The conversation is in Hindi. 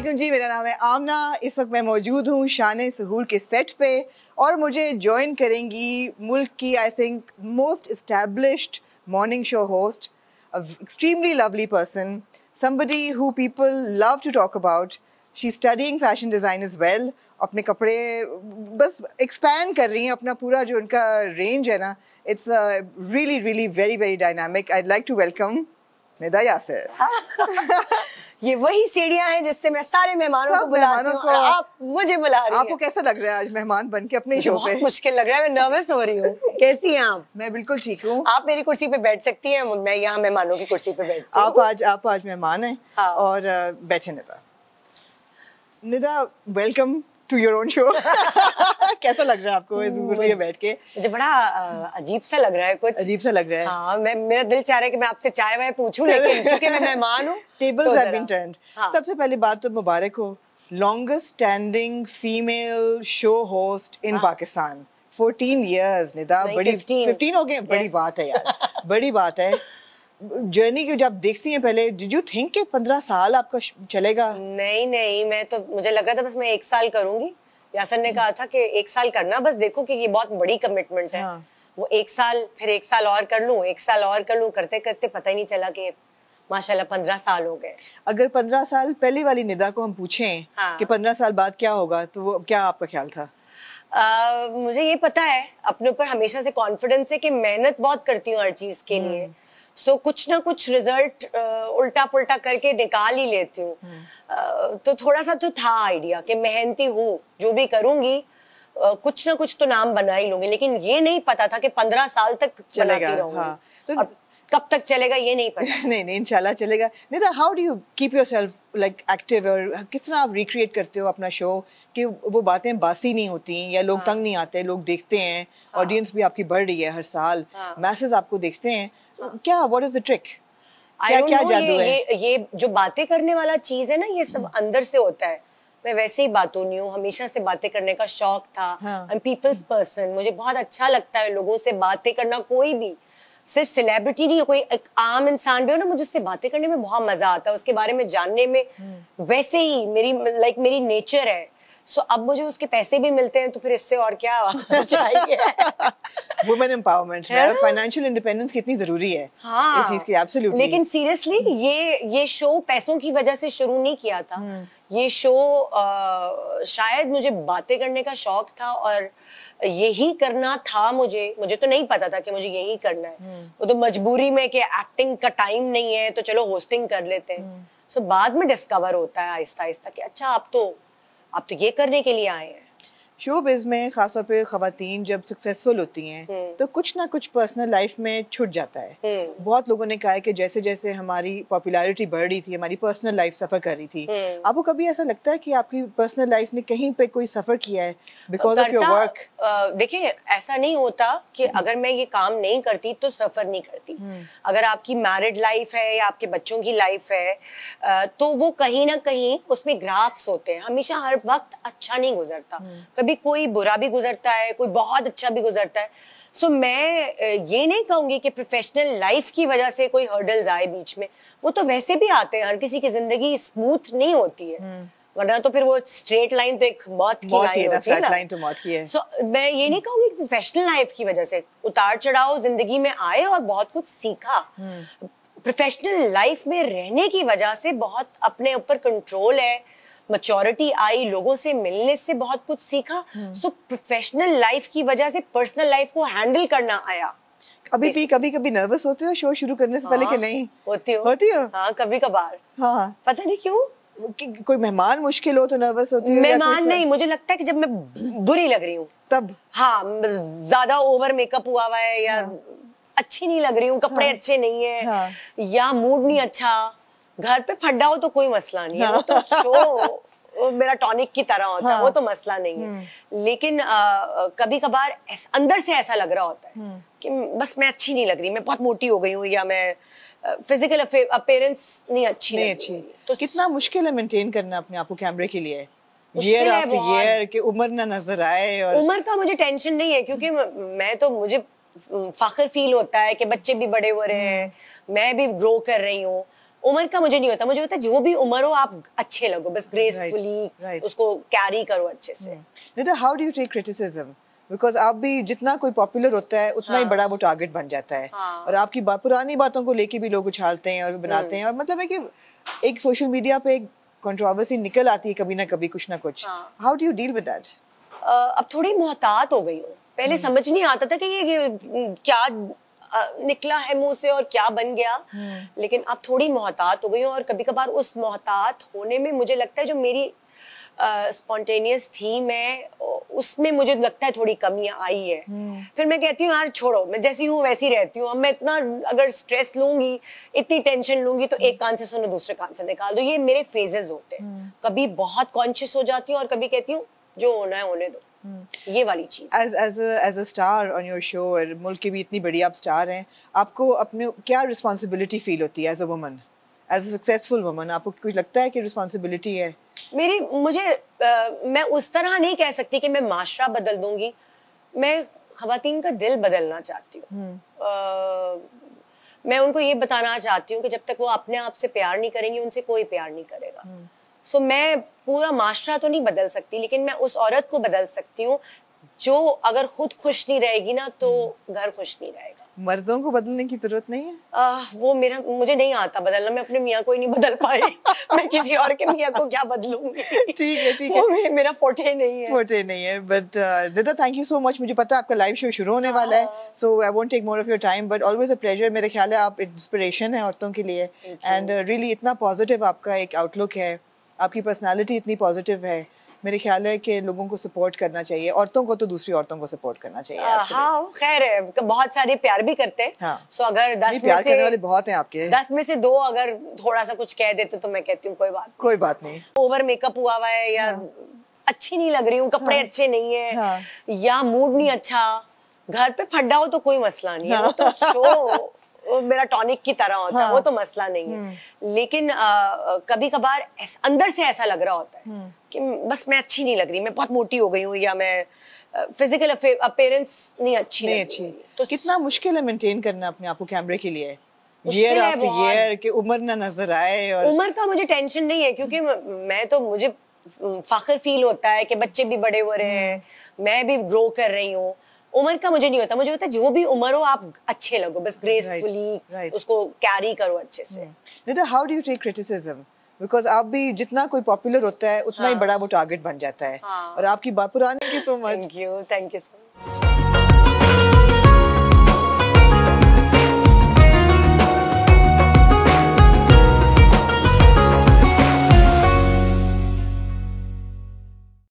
वालेकुम जी मेरा नाम है आमना इस वक्त मैं मौजूद हूँ शान सहूर के सेट पे और मुझे ज्वाइन करेंगी मुल्क की I think most established morning show host extremely lovely person somebody who people love to talk about. She's studying fashion design is well अपने कपड़े बस एक्सपैंड कर रही हैं अपना पूरा जो उनका रेंज है ना it's really really very very dynamic I like to welcome Nida Yasir ये वही सीढ़ियां हैं जिससे मैं सारे मेहमानों को बुलाती हूँ आप मुझे बुला रही आपको कैसा लग रहा है आज मेहमान बन के अपने शो पे मुश्किल लग रहा है मैं नर्वस हो रही हूँ कैसी हैं आप मैं बिल्कुल ठीक हूँ आप मेरी कुर्सी पे बैठ सकती हैं मैं यहाँ मेहमानों की कुर्सी पे बैठ आप आज आप आज मेहमान हैं हाँ। और बैठे Nida Nida welcome to your own show कैसा लग रहा है आपको कुर्सी बैठ के मुझे बड़ा अजीब सा लग रहा है कुछ अजीब सा लग रहा है हाँ मैं मेरा दिल चाह रहा है कि मैं आपसे चाय वाय पूछूं लेकिन क्योंकि मैं मेहमान हूँ टेबल्स हैव बीन टर्न्ड सबसे पहली बात तो मुबारक हो longest standing female show host in Pakistan 14 years Nida बड़ी 15, 15 हो गए बड़ी बात है यार बड़ी बात है जर्नी की जब देखती हैं पहले डिड यू थिंक कि 15 साल आपका चलेगा नहीं नहीं मैं तो मुझे लग रहा था बस मैं एक साल करूंगी यासन ने कहा था कि एक साल करना बस देखो कि ये बहुत बड़ी कमिटमेंट है हाँ। वो एक साल फिर एक साल और कर लूँ एक साल और कर लूँ करते करते पता ही नहीं चला कि माशाल्लाह पंद्रह साल हो गए अगर पंद्रह साल पहले वाली निदा को हम पूछें हाँ। कि पंद्रह साल बाद क्या होगा तो वो क्या आपका ख्याल था आ, मुझे ये पता है अपने ऊपर हमेशा से कॉन्फिडेंस है कि मेहनत बहुत करती हूँ हर चीज़ के हम्म। लिए सो so, कुछ ना कुछ रिजल्ट उल्टा पुल्टा करके निकाल ही लेती हूँ हम्म। तो थोड़ा सा तो था आइडिया कि मेहनती हूँ जो भी करूँगी कुछ ना कुछ तो नाम बना ही लूंगी लेकिन ये नहीं पता था कि पंद्रह साल तक चलेगा हाँ। तो और कब तक चलेगा ये नहीं पता नहीं नहीं इंशाल्लाह चलेगा नहीं तो how do you keep yourself like active और किस तरह आप रिक्रिएट करते हो अपना शो कि वो बातें बासी नहीं होती या लोग हाँ। तंग नहीं आते लोग देखते हैं ऑडियंस हाँ। भी आपकी बढ़ रही है हर साल मैसेज हाँ। आपको देखते हैं क्या व्हाट इज द ट्रिक क्या क्या जादू है ये ये जो बातें करने वाला चीज है ना ये सब हम्म। अंदर से होता है मैं वैसे ही बातों नहीं हूँ हमेशा से बातें करने का शौक था आई एम पीपल्स पर्सन मुझे बहुत अच्छा लगता है लोगों से बातें करना कोई भी सिर्फ सेलिब्रिटी नहीं कोई एक आम इंसान भी हो ना मुझे उससे बातें करने में बहुत मजा आता है उसके बारे में जानने में हम्म। वैसे ही मेरी लाइक like, मेरी नेचर है सो अब मुझे उसके पैसे भी मिलते हैं तो फिर इससे और क्या चाहिए फाइनेंशियल इंडिपेंडेंस कितनी जरूरी है हाँ, इस चीज की एब्सोल्युटली लेकिन सीरियसली ये ये शो पैसों की वजह से शुरू नहीं किया था हम्म। ये शो आ, शायद मुझे बातें करने का शौक था और यही करना था मुझे मुझे तो नहीं पता था कि मुझे यही करना है हम्म। वो तो मजबूरी में कि एक्टिंग का टाइम नहीं है तो चलो होस्टिंग कर लेते हैं सो हम्म। so, बाद में डिस्कवर होता है आहिस्ता आहिस्ता कि अच्छा आप तो आप तो ये करने के लिए आए हैं शो बिज में खासतौर पर खातन जब सक्सेसफुल होती हैं हम्म। तो कुछ ना कुछ पर्सनल लाइफ में छुट जाता है हम्म। बहुत लोगों ने कहा है कि जैसे जैसे हमारी पॉपुलैरिटी बढ़ रही थी हमारी पर्सनल लाइफ सफ़र कर रही थी हम्म। आपको कभी ऐसा लगता है कि आपकी पर्सनल लाइफ ने कहीं पे कोई सफ़र किया है बिकॉज ऑफ योर वर्क देखिए ऐसा नहीं होता कि अगर मैं ये काम नहीं करती तो सफ़र नहीं करती अगर आपकी मैरिड लाइफ है या आपके बच्चों की लाइफ है तो वो कहीं ना कहीं उसमें ग्राफ्स होते हैं हमेशा हर वक्त अच्छा नहीं गुजरता कभी कभी कोई बुरा भी गुजरता है कोई बहुत अच्छा भी गुजरता है सो so, मैं ये नहीं कहूँगी कि प्रोफेशनल लाइफ की वजह से कोई हर्डल्स आए बीच में वो तो वैसे भी आते हैं हर किसी की जिंदगी स्मूथ नहीं होती है हम्म। वरना तो फिर वो स्ट्रेट लाइन तो एक मौत की लाइन होती है ना लाइन तो मौत की है सो so, मैं ये नहीं कहूंगी प्रोफेशनल लाइफ की वजह से उतार चढ़ाव जिंदगी में आए और बहुत कुछ सीखा प्रोफेशनल हम्म। लाइफ में रहने की वजह से बहुत अपने ऊपर कंट्रोल है मच्योरिटी आई लोगों से मिलने से बहुत कुछ सीखा सो प्रोफेशनल लाइफ की वजह से पर्सनल लाइफ को हैंडल करना आया अभी भी कभी कभी नर्वस होते हो शो शुरू करने से पहले कि हाँ, नहीं होती हो होती हो हाँ कभी कभार हाँ पता नहीं क्यों कोई मेहमान मुश्किल हो तो नर्वस होती हो मेहमान नहीं मुझे लगता है कि जब मैं बुरी लग रही हूँ तब हाँ ज्यादा ओवर मेकअप हुआ हुआ है या हाँ। अच्छी नहीं लग रही हूँ कपड़े हाँ। अच्छे नहीं है हाँ। या मूड नहीं अच्छा घर पे फड्डा हो तो कोई मसला नहीं है वो तो शो हाँ। मेरा टॉनिक की तरह होता है हाँ। वो तो मसला नहीं है हम्म। लेकिन आ, कभी कभार अंदर से ऐसा लग रहा होता है हम्म। कि बस मैं अच्छी नहीं लग रही मैं बहुत मोटी हो गई हूँ या मैं फिजिकल अपेयरेंस नहीं अच्छी नहीं अच्छी तो कितना मुश्किल है मेंटेन करना अपने आप को कैमरे के लिए उम्र ना नजर आए और उम्र का मुझे टेंशन नहीं है क्योंकि मैं तो मुझे फाखर फील होता है कि बच्चे भी बड़े हो रहे हैं हम्म। मैं भी ग्रो कर रही हूँ उम्र का मुझे नहीं होता मुझे होता जो भी उम्र हो आप अच्छे लगो बस ग्रेसफुली उसको कैरी करो अच्छे से how do you take criticism because आप भी जितना कोई पॉपुलर होता है उतना हाँ. ही बड़ा वो टारगेट बन जाता है हाँ. और आपकी बा, पुरानी बातों को लेके भी लोग उछालते हैं और बनाते hmm. हैं और मतलब है कि एक सोशल मीडिया पे एक कंट्रोवर्सी निकल आती है कभी ना कभी कुछ ना कुछ how do you deal with that अब थोड़ी मोहतात हो गई हो पहले hmm. समझ नहीं आता था कि ये, ये क्या निकला है मुंह से और क्या बन गया हम्म। लेकिन अब थोड़ी मोहतात हो गई हूँ और कभी कभार उस मोहतात होने में मुझे लगता है जो मेरी स्पॉन्टेनियस uh, थी मैं उसमें मुझे लगता है थोड़ी कमी आई है hmm. हम्म। फिर मैं कहती हूँ यार छोड़ो मैं जैसी हूँ वैसी रहती हूँ अब मैं इतना अगर स्ट्रेस लूंगी इतनी टेंशन लूंगी तो hmm. एक कान से सुनो दूसरे कान से निकाल दो ये मेरे फेजेस होते हैं hmm. कभी बहुत कॉन्शियस हो जाती हूँ और कभी कहती हूँ जो होना है होने दो हम्म। ये वाली चीज as as a star on your show और मुल्क की भी इतनी बड़ी आप स्टार हैं आपको अपने क्या रिस्पॉन्सिबिलिटी फील होती है as a woman as a successful woman आपको कुछ लगता है कि रिस्पॉन्सिबिलिटी है मेरी मुझे आ, मैं उस तरह नहीं कह सकती कि मैं माशरा बदल दूंगी मैं खातन का दिल बदलना चाहती हूँ हम्म। मैं उनको ये बताना चाहती हूँ कि जब तक वो अपने आप से प्यार नहीं करेंगी उनसे कोई प्यार नहीं करेगा हम्म। सो so, मैं पूरा माशरा तो नहीं बदल सकती लेकिन मैं उस औरत को बदल सकती हूँ जो अगर खुद खुश नहीं रहेगी ना तो हम्म। घर खुश नहीं रहेगा मर्दों को बदलने की जरूरत नहीं है आ, वो मेरा मुझे नहीं आता बदलना मैं अपने मियाँ को ही नहीं बदल पाई मैं किसी और के मियाँ को क्या बदलूंगी ठीक है ठीक है मेरा फोटे नहीं है फोटे नहीं है but Rida thank you so much मुझे पता है आपका लाइव शो शुरू होने वाला है so I won't take more of your time but always a pleasure मेरे ख्याल है आप इंस्पिरेशन है औरतों के लिए एंड रियली uh, इतना पॉजिटिव आपका एक आउटलुक है आपकी पर्सनालिटी इतनी पॉजिटिव है मेरे ख्याल है कि लोगों को सपोर्ट करना चाहिए औरतों को तो दूसरी औरतों को सपोर्ट करना चाहिए हाँ, हाँ खैर बहुत सारे प्यार भी करते हैं हाँ, अगर दस प्यार से करने वाले बहुत हैं आपके दस में से दो अगर थोड़ा सा कुछ कह देते तो मैं कहती हूँ कोई बात कोई बात नहीं ओवर मेकअप हुआ हुआ है या हाँ। अच्छी नहीं लग रही हूँ कपड़े हाँ। अच्छे नहीं है या मूड नहीं अच्छा घर पे फड्डा हो तो कोई मसला नहीं है वो तो शो मेरा टॉनिक की तरह होता है हाँ। वो तो मसला नहीं है हम्म। लेकिन आ, कभी कभार अंदर से ऐसा लग रहा होता है हम्म। कि बस मैं अच्छी नहीं लग रही मैं बहुत मोटी हो गई हूँ या मैं फिजिकल अपेयरेंस नहीं अच्छी नहीं अच्छी तो कितना मुश्किल है मेंटेन करना अपने आप को कैमरे के लिए ईयर आफ्टर ईयर उम्र ना नजर आए और उम्र का मुझे टेंशन नहीं है क्योंकि मैं तो मुझे फाखर फील होता है कि बच्चे भी बड़े हो रहे हैं हम्म। मैं भी ग्रो कर रही हूँ उम्र का मुझे नहीं होता मुझे होता जो भी उम्र हो आप अच्छे लगो बस ग्रेसफुली उसको कैरी करो अच्छे से how do you take criticism because आप भी जितना कोई पॉपुलर होता है उतना हाँ. ही बड़ा वो टारगेट बन जाता है हाँ. और आपकी बात पुरानी की so much thank you thank you so much